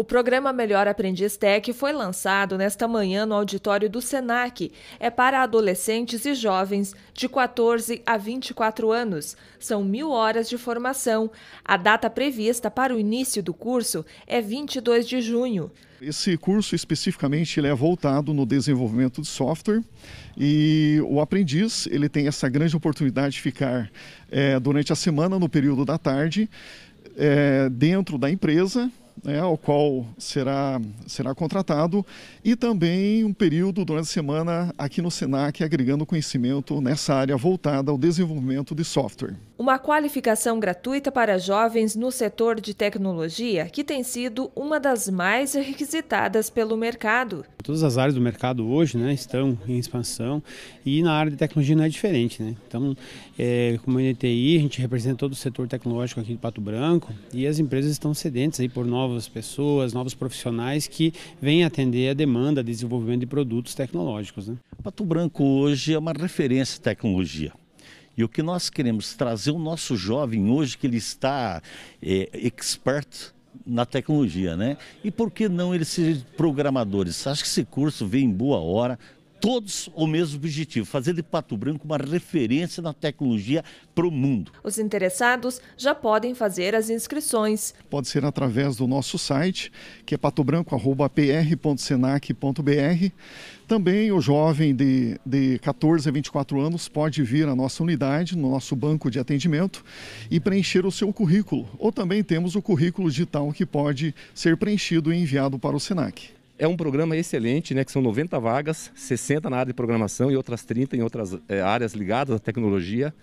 O programa Melhor Aprendiz Tech foi lançado nesta manhã no auditório do SENAC. É para adolescentes e jovens de 14 a 24 anos. São mil horas de formação. A data prevista para o início do curso é 22 de junho. Esse curso especificamente ele é voltado no desenvolvimento de software e o aprendiz ele tem essa grande oportunidade de ficar é, durante a semana no período da tarde é, dentro da empresa né, ao qual será, será contratado, e também um período durante a semana aqui no SENAC, agregando conhecimento nessa área voltada ao desenvolvimento de software. Uma qualificação gratuita para jovens no setor de tecnologia, que tem sido uma das mais requisitadas pelo mercado. Todas as áreas do mercado hoje né, estão em expansão e na área de tecnologia não é diferente. Né? Então, é, como a NTI, a gente representa todo o setor tecnológico aqui de Pato Branco e as empresas estão sedentes aí por novas novas pessoas, novos profissionais que vêm atender a demanda de desenvolvimento de produtos tecnológicos. Né? Pato Branco hoje é uma referência em tecnologia. E o que nós queremos trazer o nosso jovem hoje que ele está é, expert na tecnologia, né? E por que não ele serem programadores? Acho que esse curso vem em boa hora todos o mesmo objetivo, fazer de Pato Branco uma referência na tecnologia para o mundo. Os interessados já podem fazer as inscrições. Pode ser através do nosso site, que é patobranco.pr.senac.br. Também o jovem de, de 14 a 24 anos pode vir à nossa unidade, no nosso banco de atendimento, e preencher o seu currículo. Ou também temos o currículo digital que pode ser preenchido e enviado para o SENAC. É um programa excelente, né, que são 90 vagas, 60 na área de programação e outras 30 em outras é, áreas ligadas à tecnologia.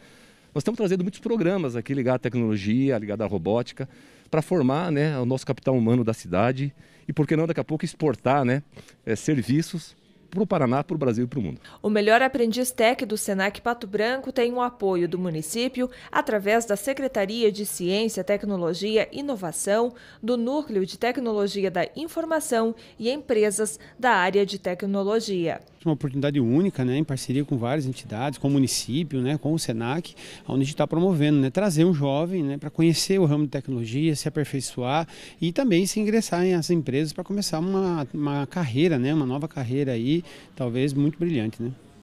Nós estamos trazendo muitos programas aqui ligados à tecnologia, ligados à robótica, para formar né, o nosso capital humano da cidade e, por que não, daqui a pouco exportar né, é, serviços para o Paraná, para o Brasil e para o mundo. O Melhor Aprendiz Tech do Senac Pato Branco tem o apoio do município através da Secretaria de Ciência, Tecnologia e Inovação, do Núcleo de Tecnologia da Informação e empresas da área de tecnologia uma oportunidade única, né, em parceria com várias entidades, com o município, né, com o SENAC, onde a gente está promovendo, né, trazer um jovem né, para conhecer o ramo de tecnologia, se aperfeiçoar e também se ingressar em as empresas para começar uma, uma carreira, né, uma nova carreira aí, talvez muito brilhante. Né?